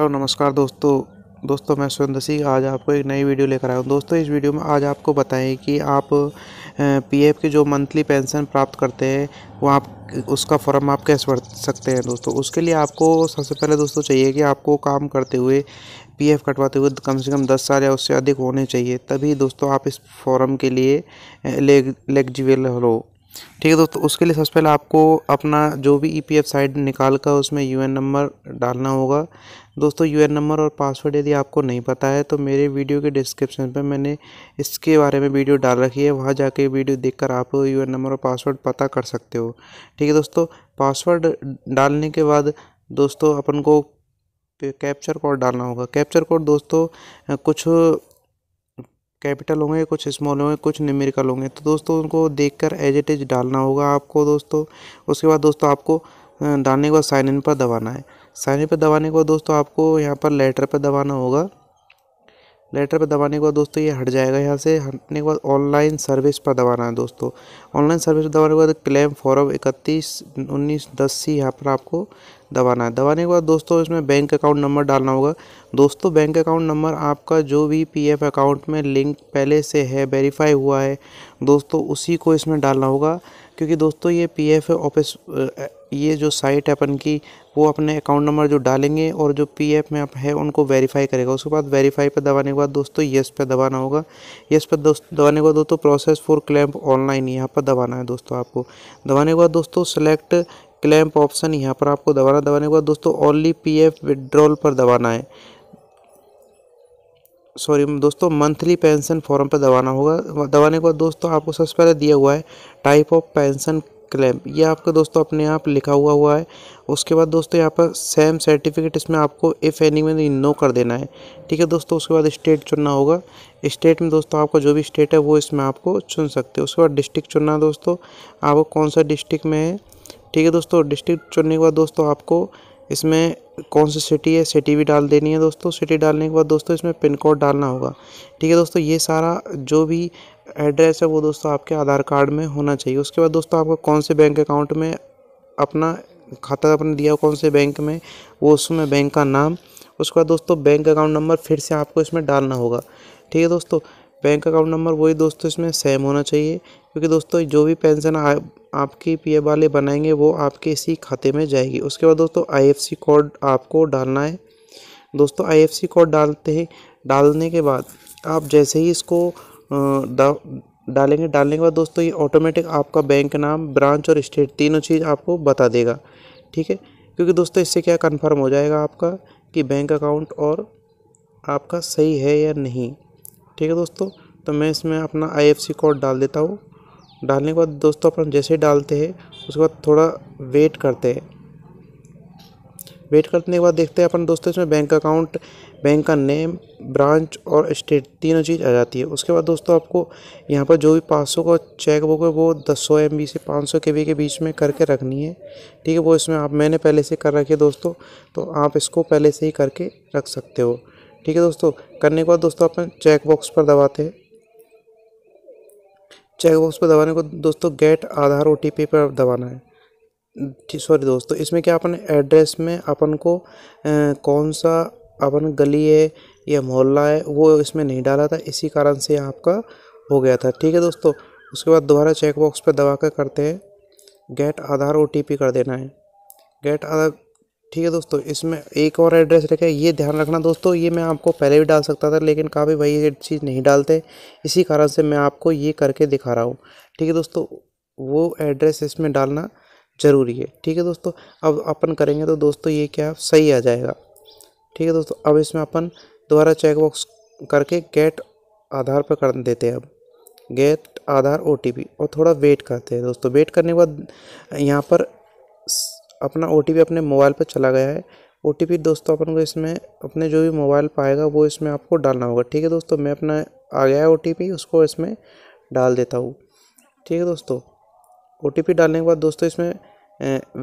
hello नमस्कार दोस्तों दोस्तों मैं सुरेंद्र सिंह आज आपको एक नई वीडियो लेकर आया हूँ दोस्तों इस वीडियो में आज आपको बताएं कि आप पीएफ की जो मंथली पेंशन प्राप्त करते हैं वो आप उसका फॉर्म आप कैसे भर सकते हैं दोस्तों उसके लिए आपको सबसे पहले दोस्तों चाहिए कि आपको काम करते हुए पीएफ कटवाते हुए कम से कम दस साल या उससे अधिक होने चाहिए तभी दोस्तों आप इस फॉर्म के लिए एलिजिबल हो ठीक है दोस्तों उसके लिए सबसे पहले आपको अपना जो भी ई पी एफ साइट निकाल कर उसमें यू एन नंबर डालना होगा दोस्तों यूआर नंबर और पासवर्ड यदि आपको नहीं पता है तो मेरे वीडियो के डिस्क्रिप्शन पर मैंने इसके बारे में वीडियो डाल रखी है वहाँ जाके वीडियो देखकर आप यूआर नंबर और पासवर्ड पता कर सकते हो ठीक है दोस्तों पासवर्ड डालने के बाद दोस्तों अपन को कैप्चर कोड डालना होगा कैप्चर कोड दोस्तों कुछ कैपिटल होंगे कुछ स्मॉल होंगे कुछ निमेरिकल होंगे तो दोस्तों उनको कर एज एट एज डालना होगा आपको दोस्तों उसके बाद दोस्तों आपको डालने के बाद साइन इन पर दबाना है साइन पर दबाने के बाद दोस्तों आपको यहाँ पर लेटर पर दबाना होगा लेटर पर दबाने के बाद दोस्तों ये हट जाएगा यहाँ से हटने के बाद ऑनलाइन सर्विस पर दबाना है दोस्तों ऑनलाइन सर्विस पर दबाने के बाद क्लेम फॉरम इकतीस उन्नीस दस सी यहाँ पर आपको दबाना है दबाने के बाद दोस्तों इसमें बैंक अकाउंट नंबर डालना होगा दोस्तों बैंक अकाउंट नंबर आपका जो भी पीएफ अकाउंट में लिंक पहले से है वेरीफाई हुआ है दोस्तों उसी को इसमें डालना होगा क्योंकि दोस्तों ये पीएफ ऑफिस ये जो साइट है अपन की वो अपने अकाउंट नंबर जो डालेंगे और जो एफ में आप है उनको वेरीफाई करेगा उसके बाद वेरीफाई पर दबाने के बाद दोस्तों येस पे दबाना होगा येस पे दबाने के बाद दोस्तों प्रोसेस फॉर क्लेम ऑनलाइन यहाँ पर दबाना है दोस्तों आपको दबाने के बाद दोस्तों सेलेक्ट क्लैम्प ऑप्शन यहाँ पर आपको दबाना दबाने के बाद दोस्तों ओनली पी एफ विड्रॉल पर दबाना है सॉरी दोस्तों मंथली पेंशन फॉर्म पर दबाना होगा दबाने के बाद दोस्तों आपको सबसे पहले दिया हुआ है टाइप ऑफ पेंशन क्लेम ये आपको दोस्तों अपने आप लिखा हुआ हुआ है उसके बाद दोस्तों यहाँ पर सेम सर्टिफिकेट इसमें आपको इफ़ एनी में नो कर देना है ठीक है दोस्तों उसके बाद स्टेट चुनना होगा स्टेट में दोस्तों आपका जो भी स्टेट है वो इसमें आपको चुन सकते हो उसके बाद डिस्ट्रिक्ट चुनना है दोस्तों आपको कौन सा डिस्ट्रिक्ट में है ठीक है दोस्तों डिस्ट्रिक्ट चुनने के बाद दोस्तों आपको इसमें कौन सी सिटी है सिटी भी डाल देनी है दोस्तों सिटी डालने के बाद दोस्तों इसमें पिन कोड डालना होगा ठीक है दोस्तों ये सारा जो भी एड्रेस है वो दोस्तों आपके आधार कार्ड में होना चाहिए उसके बाद दोस्तों आपका कौन से बैंक अकाउंट में अपना खाता अपने दिया कौन से बैंक में वो उसमें बैंक का नाम उसके बाद दोस्तों बैंक अकाउंट नंबर फिर से आपको इसमें डालना होगा ठीक है दोस्तों बैंक अकाउंट नंबर वही दोस्तों इसमें सेम होना चाहिए क्योंकि दोस्तों जो भी पेंशन आपके पी वाले बनाएंगे वो आपके इसी खाते में जाएगी उसके बाद दोस्तों आईएफसी कोड आपको डालना है दोस्तों आईएफसी कोड डालते हैं डालने के बाद आप जैसे ही इसको डा, डालेंगे डालने के बाद दोस्तों ये ऑटोमेटिक आपका बैंक नाम ब्रांच और स्टेट तीनों चीज़ आपको बता देगा ठीक है क्योंकि दोस्तों इससे क्या कंफर्म हो जाएगा आपका कि बैंक अकाउंट और आपका सही है या नहीं ठीक है दोस्तों तो मैं इसमें अपना आईएफसी कोड डाल देता हूँ डालने के बाद दोस्तों अपन जैसे डालते हैं उसके बाद थोड़ा वेट करते हैं वेट करने के बाद देखते हैं अपन दोस्तों इसमें बैंक अकाउंट बैंक का नेम ब्रांच और स्टेट तीनों चीज़ आ जाती है उसके बाद दोस्तों आपको यहाँ पर जो भी पाँच सौ का चेक बुक है वो दस सौ एम से पाँच सौ के बी के बीच में करके रखनी है ठीक है वो इसमें आप मैंने पहले से कर रखी है दोस्तों तो आप इसको पहले से ही करके रख सकते हो ठीक है दोस्तों करने के बाद दोस्तों अपन चेक बॉक्स पर दबाते हैं चेकबॉक्स पर दबाने को दोस्तों गेट आधार ओ पर दबाना है सॉरी दोस्तों इसमें क्या अपन एड्रेस में अपन को आ, कौन सा अपन गली है या मोहल्ला है वो इसमें नहीं डाला था इसी कारण से आपका हो गया था ठीक है दोस्तों उसके बाद दोबारा चेकबॉक्स पर दबा कर करते हैं गेट आधार ओ कर देना है गेट आधार ठीक है दोस्तों इसमें एक और एड्रेस रखा है ये ध्यान रखना दोस्तों ये मैं आपको पहले भी डाल सकता था लेकिन काफ़ी वही चीज़ नहीं डालते इसी कारण से मैं आपको ये करके दिखा रहा हूँ ठीक है दोस्तों वो एड्रेस इसमें डालना ज़रूरी है ठीक है दोस्तों अब अपन करेंगे तो दोस्तों ये क्या सही आ जाएगा ठीक है दोस्तों अब इसमें अपन दोबारा चेकबॉक्स करके गेट आधार पर कर देते हैं अब गेट आधार ओ और थोड़ा वेट करते हैं दोस्तों वेट करने के बाद यहाँ पर अपना ओ अपने मोबाइल पर चला गया है ओ दोस्तों अपन को इसमें अपने जो भी मोबाइल पर आएगा वो इसमें आपको डालना होगा ठीक है दोस्तों मैं अपना आ गया है ओ उसको इसमें डाल देता हूँ ठीक है दोस्तों ओ डालने के बाद दोस्तों इसमें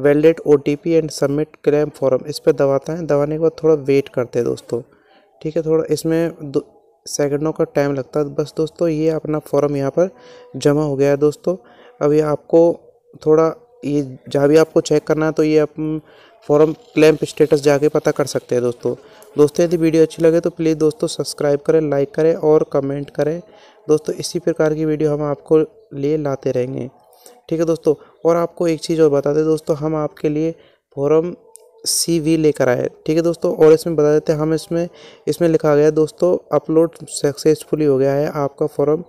वैलिडेट ओ एंड सबमिट क्लेम फॉर्म इस पर दबाता है दबाने के बाद थोड़ा वेट करते हैं दोस्तों ठीक है थोड़ा इसमें दो सेकेंडों का टाइम लगता है बस दोस्तों ये अपना फॉर्म यहाँ पर जमा हो गया है दोस्तों अब ये आपको थोड़ा ये जहाँ भी आपको चेक करना है तो ये आप फॉरम क्लैम्प स्टेटस जाके पता कर सकते हैं दोस्तों दोस्तों यदि वीडियो अच्छी लगे तो प्लीज़ दोस्तों सब्सक्राइब करें लाइक करें और कमेंट करें दोस्तों इसी प्रकार की वीडियो हम आपको लिए लाते रहेंगे ठीक है दोस्तों और आपको एक चीज़ और बता दें दोस्तों हम आपके लिए फॉरम सी वी लेकर आए ठीक है दोस्तों और इसमें बता देते हैं हम इसमें इसमें लिखा गया है दोस्तों अपलोड सक्सेसफुली हो गया है आपका फॉर्म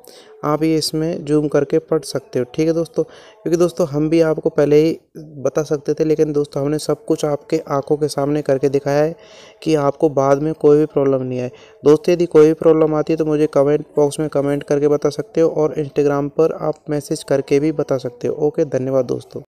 आप ये इसमें जूम करके पढ़ सकते हो ठीक है दोस्तों क्योंकि दोस्तों हम भी आपको पहले ही बता सकते थे लेकिन दोस्तों हमने सब कुछ आपके आंखों के सामने करके दिखाया है कि आपको बाद में कोई भी प्रॉब्लम नहीं आए दोस्तों यदि कोई भी प्रॉब्लम आती है तो मुझे कमेंट बॉक्स में कमेंट करके बता सकते हो और इंस्टाग्राम पर आप मैसेज करके भी बता सकते हो ओके धन्यवाद दोस्तों